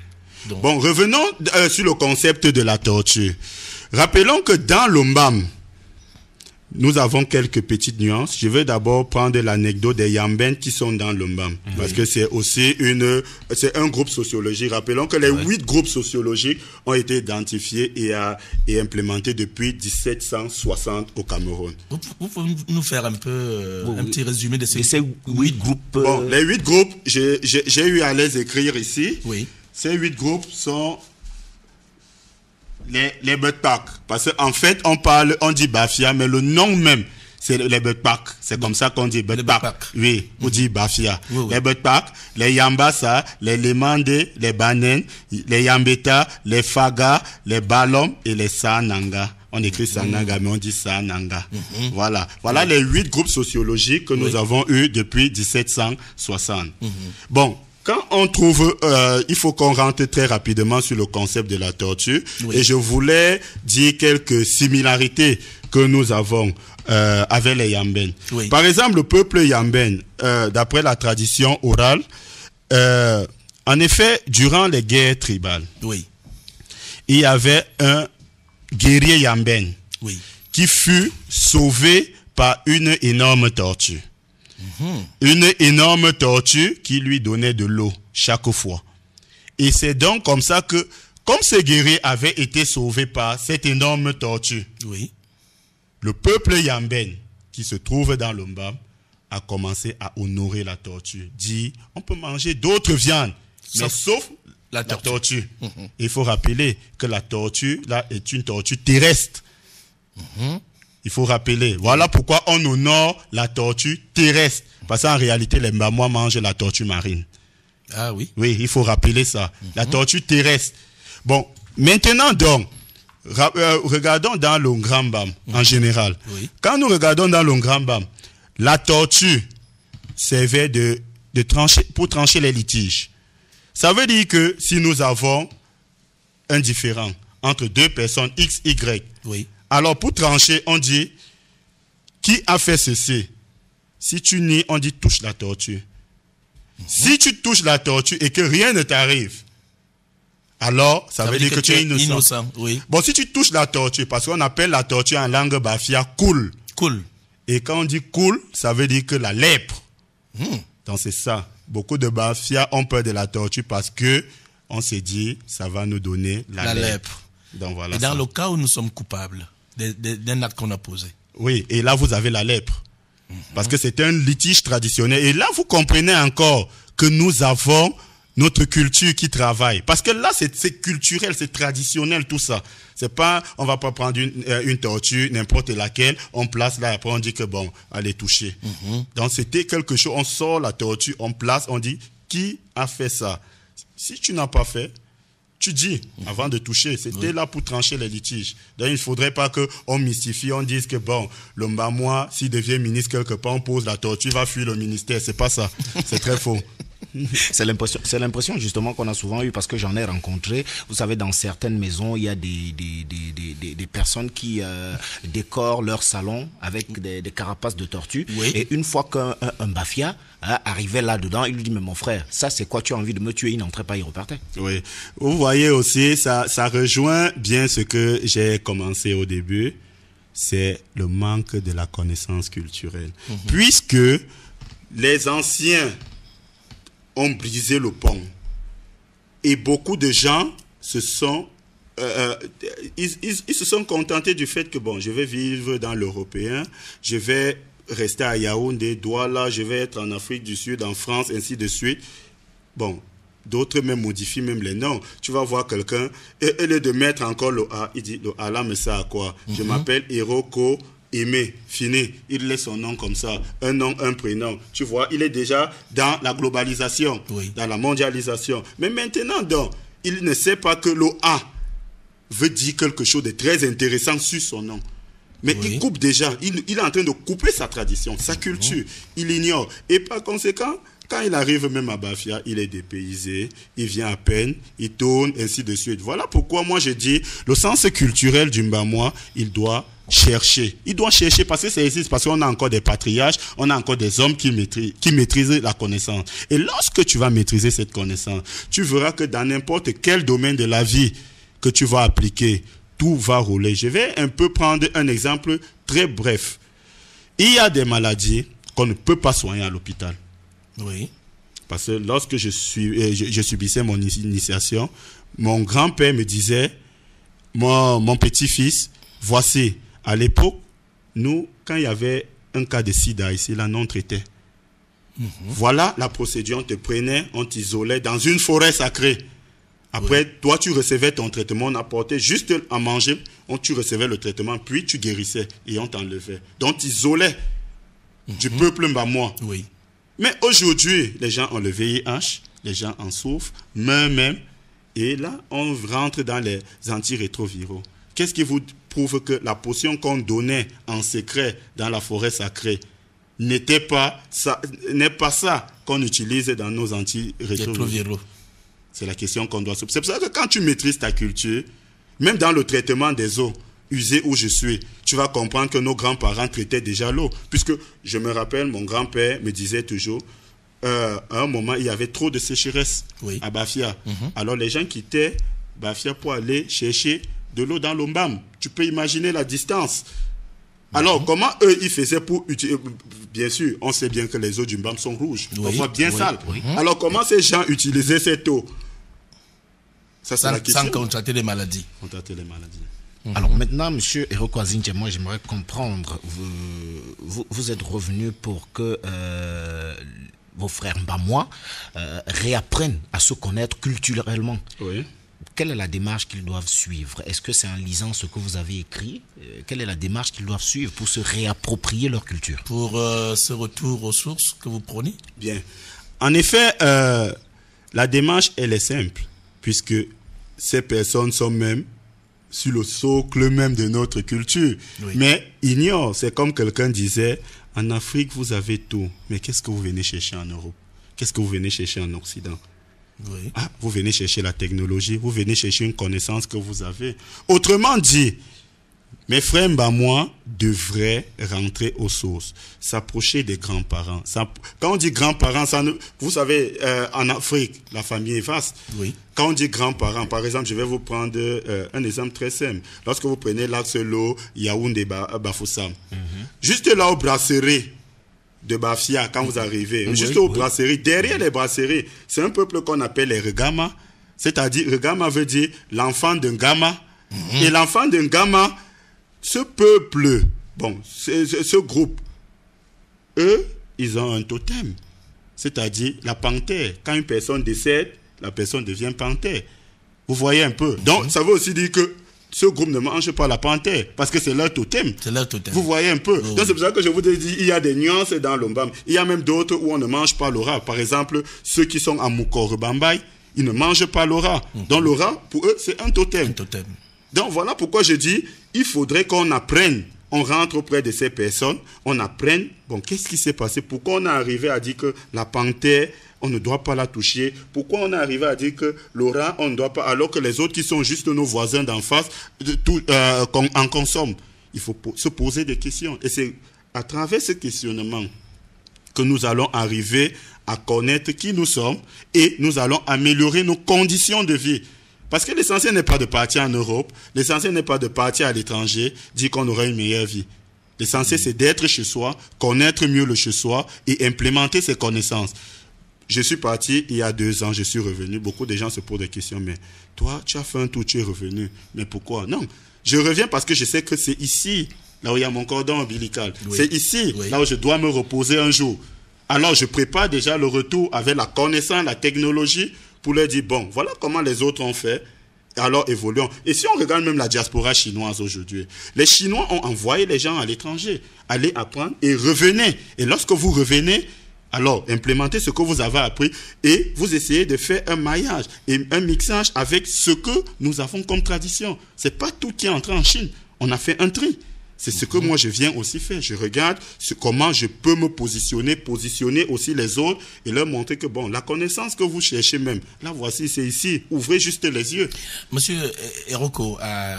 [SPEAKER 2] Bon, revenons euh, sur le concept de la torture. Rappelons que dans l'Ombam, nous avons quelques petites nuances. Je vais d'abord prendre l'anecdote des Yamben qui sont dans le Mbam. Parce que c'est aussi une, c'est un groupe sociologique. Rappelons que les huit groupes sociologiques ont été identifiés et, euh, et implémentés depuis 1760 au Cameroun.
[SPEAKER 1] Vous, pouvez nous faire un peu, euh, un petit résumé de ces, huit groupes?
[SPEAKER 2] Bon, euh, les huit groupes, j'ai eu à les écrire ici. Oui. Ces huit groupes sont les, les Parce qu'en fait, on parle, on dit Bafia, mais le nom même, c'est les Betpak. C'est comme ça qu'on dit Betpak. Oui, on dit Bafia. Les Budpaks, les Yambasa, les Lemande, les Banen, les Yambeta, les Faga, les Balom et les Sananga. On écrit mhm. Sananga, mais on dit Sananga. Mhm. Voilà. Voilà les huit groupes sociologiques que nous avons eus depuis 1760. Mhm. Bon, quand on trouve, euh, il faut qu'on rentre très rapidement sur le concept de la torture. Et je voulais dire quelques similarités que nous avons euh, avec les Yamben. Par exemple, le peuple Yamben, euh, d'après la tradition orale, en effet, durant les guerres tribales, il y avait un guerrier Yamben qui fut sauvé par une énorme torture. Mhm. une énorme tortue qui lui donnait de l'eau chaque fois. Et c'est donc comme ça que, comme ces guéris avait été sauvé par cette énorme tortue, oui. le peuple Yamben, qui se trouve dans l'Ombam, a commencé à honorer la tortue. Dit, on peut manger d'autres viandes, mais sauf la tortue. Mhm. Il faut rappeler que la tortue, là, est une tortue terrestre. Mhm il faut rappeler. Voilà pourquoi on honore la tortue terrestre. Parce qu'en réalité, les mamans mangent la tortue marine. Ah oui Oui, il faut rappeler ça. La mhm. tortue terrestre. Bon, maintenant donc, euh, regardons dans le grand Bam en mhm. général. Quand nous regardons dans Bam, la tortue servait de, de trancher, pour trancher les litiges. Ça veut dire que si nous avons un différent entre deux personnes, X, Y, oui. Alors pour trancher, on dit, qui a fait ceci Si tu nies, on dit, touche la tortue. Mhm. Si tu touches la tortue et que rien ne t'arrive, alors ça, veut, dire, que, tu es innocent. Bon, si tu touches la tortue, parce qu'on appelle la tortue en langue bafia cool. Cool. Et quand on dit cool, ça veut dire que la lèpre. Hmm. Donc c'est ça. Beaucoup de bafia ont peur de la tortue parce que on s'est dit ça va nous donner la, lèpre. Et dans le
[SPEAKER 1] cas où nous sommes coupables, des acte qu'on a posé.
[SPEAKER 2] Oui, et là, vous avez la lèpre. Parce que c'est un litige traditionnel. Et là, vous comprenez encore que nous avons notre culture qui travaille. Parce que là, c'est culturel, c'est traditionnel, tout ça. C'est pas, on va pas prendre une, euh, une tortue, n'importe laquelle, on place là, après on dit que bon, elle toucher. touchée. Mhm. Donc c'était quelque chose, on sort la tortue, on place, on dit, qui a fait ça? Si tu n'as pas fait, tu dis avant de toucher. C'était là pour trancher les litiges. Donc il ne faudrait pas qu'on mystifie, on dise que bon, le moi s'il devient ministre quelque part, on pose la tortue, il va fuir le ministère. C'est pas ça. C'est très faux. (laughs) c'est l'impression, c'est l'impression justement qu'on a souvent eu parce que j'en ai rencontré. Vous savez, dans certaines
[SPEAKER 3] maisons, il y a des, des, personnes qui euh, décorent leur salon avec des, carapaces de tortue. Et une fois qu'un un, bafia hein, arrivait là-dedans, il lui dit, mais mon frère, ça c'est quoi Tu as envie de me tuer Il n'entrait pas, il repartait.
[SPEAKER 2] Oui. Vous voyez aussi, ça, ça rejoint bien ce que j'ai commencé au début. C'est le manque de la connaissance culturelle. Mhm. Puisque les anciens ont brisé le pont. Et beaucoup de gens se sont... Euh, euh, ils, se sont contentés du fait que, bon, je vais vivre dans l'européen, je vais rester à Yaoundé, Douala, je vais être en Afrique du Sud, en France, ainsi de suite. Bon, d'autres même modifient même les noms. Tu vas voir quelqu'un, et, et de mettre encore le A, il dit le A là, mais ça à quoi Je mhm. m'appelle Hiroko Aimé, fini. Il laisse son nom comme ça. Un nom, un prénom. Tu vois, il est déjà dans la globalisation, dans la mondialisation. Mais maintenant, donc, il ne sait pas que l'O.A. A veut dire quelque chose de très intéressant sur son nom. Mais il coupe déjà, il, est en train de couper sa tradition, sa culture, il ignore. Et par conséquent, quand il arrive même à Bafia, il est dépaysé, il vient à peine, il tourne, ainsi de suite. Voilà pourquoi moi je dis, le sens culturel du Mbamwa, il doit chercher. Il doit chercher parce que ça existe, parce qu'on a encore des patriarches, on a encore des hommes qui maîtrisent, qui maîtrisent la connaissance. Et lorsque tu vas maîtriser cette connaissance, tu verras que dans n'importe quel domaine de la vie que tu vas appliquer, tout va rouler. Je vais un peu prendre un exemple très bref. Il y a des maladies qu'on ne peut pas soigner à l'hôpital. Oui. Parce que lorsque je, suis, euh, je, subissais mon initiation, mon grand-père me disait, mon petit-fils, voici, à l'époque, nous, quand il y avait un cas de sida ici, là, non traité. Mhm. Voilà la procédure. On te prenait, on t'isolait dans une forêt sacrée. Après, toi, tu recevais ton traitement, on apportait juste à manger, on, tu recevais le traitement, puis tu guérissais et on t'enlevait. Donc, tu isolais du mhm. peuple mbamois. Oui. Mais aujourd'hui, les gens ont le VIH, les gens en souffrent, même, même. Et là, on rentre dans les antirétroviraux. Qu'est-ce qui vous prouve que la potion qu'on donnait en secret dans la forêt sacrée n'était pas ça, n'est pas ça qu'on utilise dans nos antirétroviraux. C'est la question qu'on doit se poser. C'est pour ça que quand tu maîtrises ta culture, même dans le traitement des eaux usées où je suis, tu vas comprendre que nos grands-parents traitaient déjà l'eau. Puisque je me rappelle, mon grand-père me disait toujours, euh, à un moment, il y avait trop de sécheresse à Bafia. Mhm. Alors les gens quittaient Bafia pour aller chercher de l'eau dans l'Ombam. Tu peux imaginer la distance. Mhm. Alors, comment eux, ils faisaient pour utiliser. Euh, bien sûr, on sait bien que les eaux du sont rouges. on voit bien ça. Mhm. Alors, comment ces gens utilisaient cette eau Ça, c'est la Sans
[SPEAKER 3] contracter les maladies.
[SPEAKER 2] Contracter les maladies.
[SPEAKER 3] Mhm. Alors maintenant, Monsieur Eroquazinte, moi j'aimerais comprendre, vous, êtes revenu pour que euh, vos frères Mbamois euh, réapprennent à se connaître culturellement. Oui quelle est la démarche qu'ils doivent suivre Est-ce que c'est en lisant ce que vous avez écrit euh, Quelle est la démarche qu'ils doivent suivre pour se réapproprier leur culture Pour euh, ce retour aux sources que vous prenez
[SPEAKER 2] Bien. En effet, euh, la démarche, elle est simple, puisque ces personnes sont même sur le socle même de notre culture, mais ignorent. C'est comme quelqu'un disait, en Afrique, vous avez tout, mais qu'est-ce que vous venez chercher en Europe Qu'est-ce que vous venez chercher en Occident ah, vous venez chercher la technologie, vous venez chercher une connaissance que vous avez. Autrement dit, mes frères moi, devraient rentrer aux sources, s'approcher des grands-parents. Quand on dit grands-parents, ça vous savez, euh, en Afrique, la famille est vaste. Oui. Quand on dit grands-parents, par exemple, je vais vous prendre euh, un exemple très simple. Lorsque vous prenez l'axe Yaoundé, Bafoussam, mhm. juste là au brasserie, de Bafia quand vous arrivez, juste aux brasseries, derrière les brasseries, c'est un peuple qu'on appelle les Regama. C'est-à-dire, Regama veut dire l'enfant d'un Gama. Mhm. Et l'enfant d'un Gama, ce peuple, bon, ce, ce, groupe, eux, ils ont un totem. C'est-à-dire la panthère. Quand une personne décède, la personne devient panthère. Vous voyez un peu. Donc, mhm. ça veut aussi dire que ce groupe ne mange pas la panthère parce que c'est leur totem. C'est leur totem. Vous voyez un peu. Donc c'est pour ça que je vous ai dit, il y a des nuances dans l'ombam. Il y a même d'autres où on ne mange pas l'aura. Par exemple, ceux qui sont à Mukorubambay, ils ne mangent pas l'aura. Mhm. Donc l'aura, pour eux, c'est un totem. un totem. Donc voilà pourquoi je dis, il faudrait qu'on apprenne on rentre auprès de ces personnes, on apprend, bon, qu'est-ce qui s'est passé Pourquoi on est arrivé à dire que la panthère, on ne doit pas la toucher Pourquoi on est arrivé à dire que l'aura, on ne doit pas, alors que les autres qui sont juste nos voisins d'en face, tout, euh, en consomment Il faut se poser des questions. Et c'est à travers ce questionnement que nous allons arriver à connaître qui nous sommes et nous allons améliorer nos conditions de vie. Parce que l'essentiel n'est pas de partir en Europe, l'essentiel n'est pas de partir à l'étranger, dire qu'on aura une meilleure vie. L'essentiel, mm. c'est d'être chez soi, connaître mieux le chez soi et implémenter ses connaissances. Je suis parti il y a deux ans, je suis revenu. Beaucoup de gens se posent des questions, mais toi, tu as fait un tour, tu es revenu. Mais pourquoi Non, je reviens parce que je sais que c'est ici, là où il y a mon cordon ombilical. C'est ici, là où je dois me reposer un jour. Alors, je prépare déjà le retour avec la connaissance, la technologie, pour leur dire, bon, voilà comment les autres ont fait, alors évoluons. Et si on regarde même la diaspora chinoise aujourd'hui, les Chinois ont envoyé les gens à l'étranger, allez apprendre et revenez. Et lorsque vous revenez, alors implémentez ce que vous avez appris et vous essayez de faire un maillage et un mixage avec ce que nous avons comme tradition. Ce n'est pas tout qui est entré en Chine. On a fait un tri. C'est ce que mhm. moi je viens aussi faire. Je regarde comment je peux me positionner, positionner aussi les autres et leur montrer que bon, la connaissance que vous cherchez même, là, voici, c'est ici. Ouvrez juste les yeux. Monsieur euh,
[SPEAKER 1] Eroko à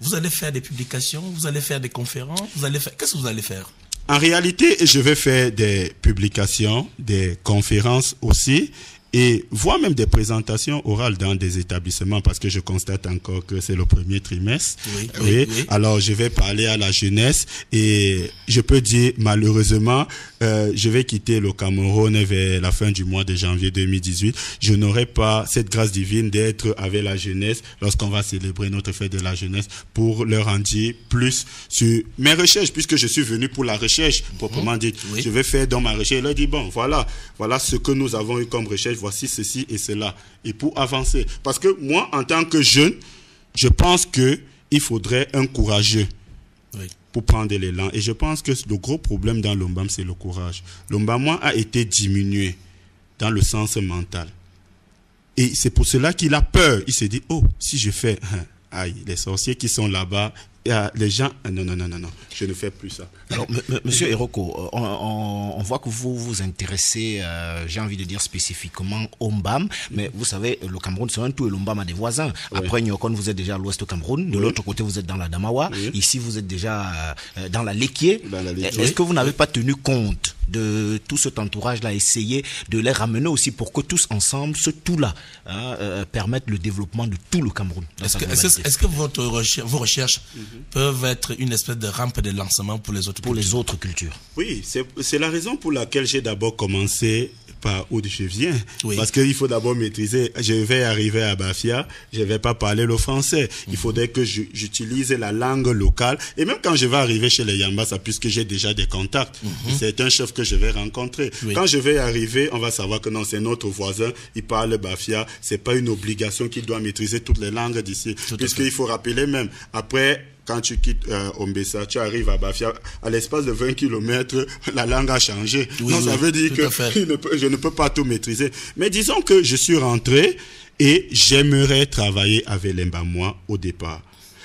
[SPEAKER 1] vous allez faire des publications, vous allez faire des conférences, vous allez faire. Qu'est-ce que vous allez faire
[SPEAKER 2] En réalité, je vais faire des publications, des conférences aussi et voire même des présentations orales dans des établissements parce que je constate encore que c'est le premier trimestre. Oui, alors je vais parler à la jeunesse et je peux dire malheureusement euh, je vais quitter le Cameroun vers la fin du mois de janvier 2018. Je n'aurai pas cette grâce divine d'être avec la jeunesse lorsqu'on va célébrer notre fête de la jeunesse pour leur en dire plus sur mes recherches puisque je suis venu pour la recherche mhm. proprement dite. Je vais faire dans ma recherche. Leur dire, bon voilà voilà ce que nous avons eu comme recherche voici ceci et cela. Et pour avancer. Parce que moi, en tant que jeune, je pense qu'il faudrait un courageux. Pour prendre l'élan. Et je pense que le gros problème dans l'Ombam, c'est le courage. L'Ombam a été diminué dans le sens mental. Et c'est pour cela qu'il a peur. Il se dit, oh, si je fais, hein, aïe, les sorciers qui sont là-bas, euh, les gens, euh, non, non, non, non, non, je ne fais plus ça.
[SPEAKER 3] Alors, monsieur Eroko, euh, on, voit que vous vous intéressez, j'ai envie de dire spécifiquement au Mbam, mais vous savez, le Cameroun, c'est un tout et Mbam a des voisins. Après vous êtes déjà à l'ouest du Cameroun, de l'autre côté, vous êtes dans la Damawa, ici, vous êtes déjà dans la Lékier. Est-ce que vous n'avez pas tenu compte de tout cet entourage-là, essayer de les ramener aussi pour que tous ensemble, ce tout-là, hein, permette le développement de tout le Cameroun. Est-ce que, est
[SPEAKER 1] que, recherche, vos recherches mm-hmm peuvent être une espèce de rampe de lancement pour les autres pour
[SPEAKER 2] cultures. les autres cultures. Oui, c'est la raison pour laquelle j'ai d'abord commencé par où je viens. Parce qu'il faut d'abord maîtriser. Je vais arriver à Bafia, je ne vais pas parler le français. Il mhm. faudrait que j'utilise la langue locale. Et même quand je vais arriver chez les Yambasa, puisque j'ai déjà des contacts, mhm. c'est un chef que je vais rencontrer. Quand je vais arriver, on va savoir que non, c'est notre voisin, il parle Bafia. C'est pas une obligation qu'il doit maîtriser toutes les langues d'ici. Puisqu'il faut rappeler même, après quand tu quittes euh, Ombessa, tu arrives à Bafia, à l'espace de 20 km, (laughs) la langue a changé. Donc, ça veut dire que (laughs) je ne peux pas tout maîtriser. Mais disons que je suis rentré et j'aimerais travailler avec les au départ.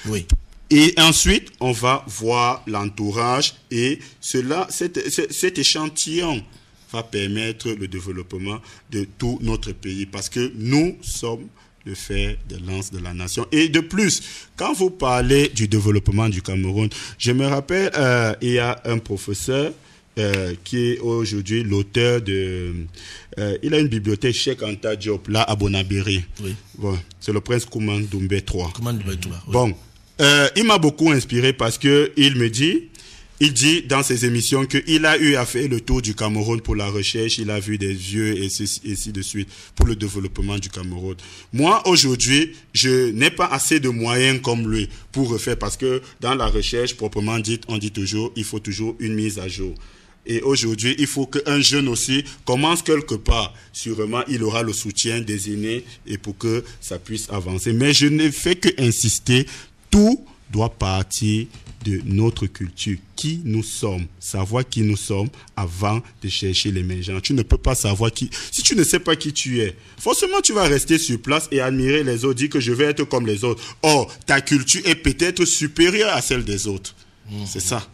[SPEAKER 2] Oui. Et ensuite, on va voir l'entourage et cela, cet échantillon va permettre le développement de tout notre pays parce que nous sommes de faire de lance de la nation. Et de plus, quand vous parlez du développement du Cameroun, je me rappelle, euh, il y a un professeur euh, qui est aujourd'hui l'auteur de... Euh, il a une bibliothèque chez Kanta Diop, là, à Bonabéry. C'est le prince Kouman Doumbé III. III, Bon, il m'a beaucoup inspiré parce que il me dit il dit dans ses émissions qu'il a eu à faire le tour du Cameroun pour la recherche, il a vu des vieux et ceci de suite pour le développement du Cameroun. Moi, aujourd'hui, je n'ai pas assez de moyens comme lui pour refaire parce que dans la recherche proprement dite, on dit toujours, il faut toujours une mise à jour. Et aujourd'hui, il faut qu'un jeune aussi commence quelque part. Sûrement, il aura le soutien des aînés et pour que ça puisse avancer. Mais je ne fais que insister, tout doit partir de notre culture, qui nous sommes, savoir qui nous sommes avant de chercher les mêmes gens. Tu ne peux pas savoir qui. Si tu ne sais pas qui tu es, forcément tu vas rester sur place et admirer les autres, dire que je vais être comme les autres. Or, ta culture est peut-être supérieure à celle des autres. Mhm. C'est ça.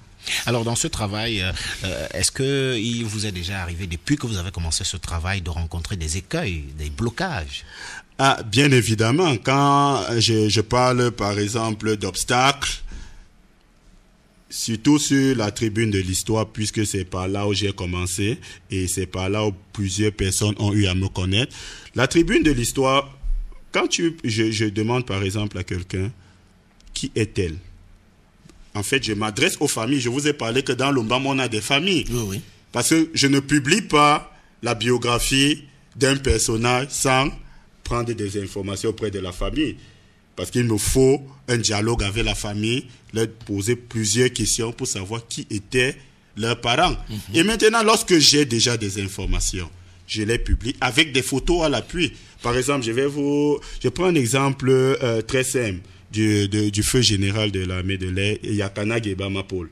[SPEAKER 2] Alors dans ce
[SPEAKER 3] travail, euh, euh, est-ce que il vous est déjà arrivé depuis que vous avez commencé ce travail de rencontrer
[SPEAKER 2] des écueils, des blocages Ah, bien évidemment. Quand je parle par exemple d'obstacles, Surtout sur la tribune de l'histoire, puisque c'est par là où j'ai commencé et c'est par là où plusieurs personnes ont eu à me connaître. La tribune de l'histoire, quand tu, je, demande par exemple à quelqu'un, qui est-elle En fait, je m'adresse aux familles. Je vous ai parlé que dans l'Ombam, on a des familles. oui. Parce que je ne publie pas la biographie d'un personnage sans prendre des informations auprès de la famille parce qu'il me faut un dialogue avec la famille, leur poser plusieurs questions pour savoir qui étaient leurs parents. Mhm. Et maintenant, lorsque j'ai déjà des informations, je les publie avec des photos à l'appui. Par exemple, je vais vous, je prends un exemple euh, très simple du, feu général de l'armée de l'air, Yakana Paul.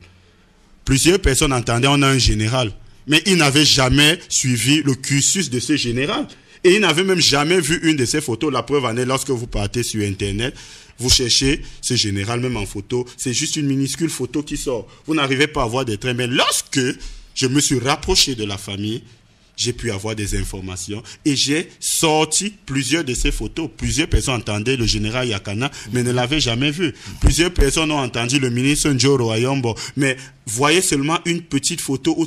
[SPEAKER 2] Plusieurs personnes entendaient, on a un général, mais ils n'avaient jamais suivi le cursus de ce général. Et il n'avait même jamais vu une de ces photos. La preuve en est, lorsque vous partez sur Internet, vous cherchez c'est général même en photo. C'est juste une minuscule photo qui sort. Vous n'arrivez pas à voir des traits. Mais lorsque je me suis rapproché de la famille, j'ai pu avoir des informations et j'ai sorti plusieurs de ces photos. Plusieurs personnes entendaient le général Yakana, mais ne l'avaient jamais vu. Plusieurs personnes ont entendu le ministre Njoro Royombo, mais voyaient seulement une petite photo ou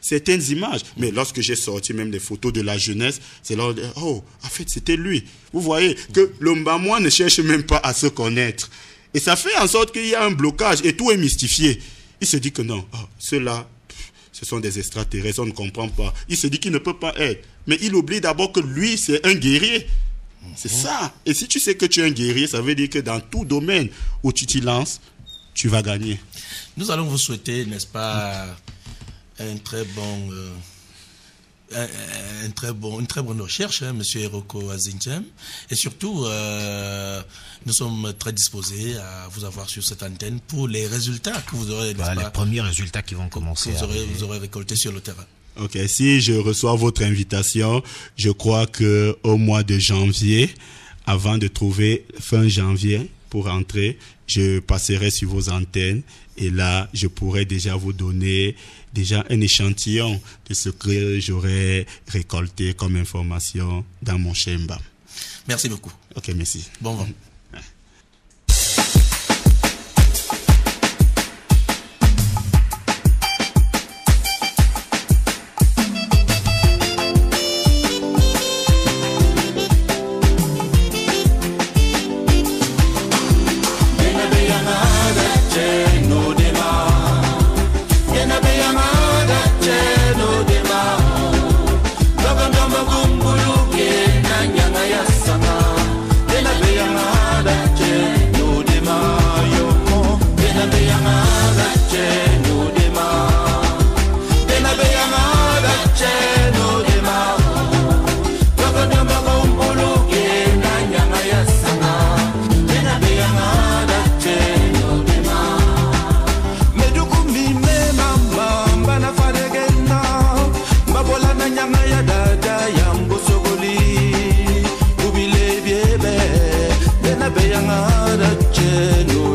[SPEAKER 2] certaines images. Mais lorsque j'ai sorti même des photos de la jeunesse, c'est là, oh, en fait, c'était lui. Vous voyez que l'Ombamwa ne cherche même pas à se connaître. Et ça fait en sorte qu'il y a un blocage et tout est mystifié. Il se dit que non, ah, cela ce sont des extraterrestres, on ne comprend pas. Il se dit qu'il ne peut pas être. Mais il oublie d'abord que lui, c'est un guerrier. C'est mhm. ça. Et si tu sais que tu es un guerrier, ça veut dire que dans tout domaine où tu t'y lances, tu vas gagner.
[SPEAKER 1] Nous allons vous souhaiter, n'est-ce pas, un très bon... Euh, euh, euh, un très bon, une très bonne recherche, M. Hein, Monsieur Eroko Et surtout, euh, nous sommes très disposés à vous avoir sur cette antenne pour les résultats que vous aurez. Bah, les premiers résultats qui vont commencer. Vous aurez, vous aurez récolté sur le terrain.
[SPEAKER 2] Ok, si je reçois votre invitation, je crois que au mois de janvier, avant de trouver fin janvier, pour entrer, je passerai sur vos antennes et là, je pourrai déjà vous donner déjà un échantillon de ce que j'aurai récolté comme information dans mon schéma. Merci beaucoup. Ok, merci. Bon vent.
[SPEAKER 4] bayangara jenu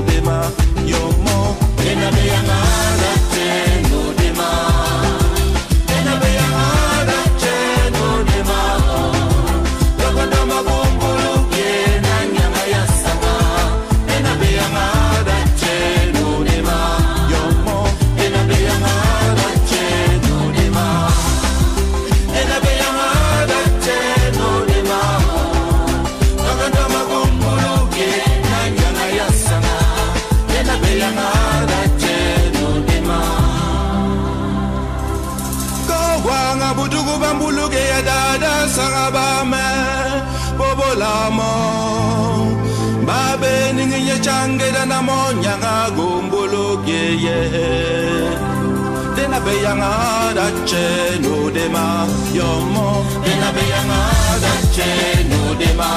[SPEAKER 4] no dema yomo bena be yama that che no bena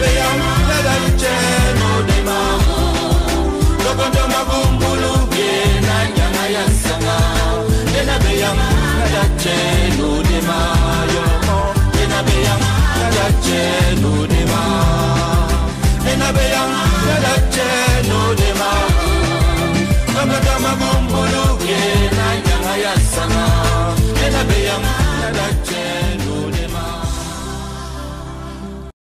[SPEAKER 4] be che no na ya sanga bena be yama that che no bena be che no bena be
[SPEAKER 2] che no na hayat sana Gene beyamam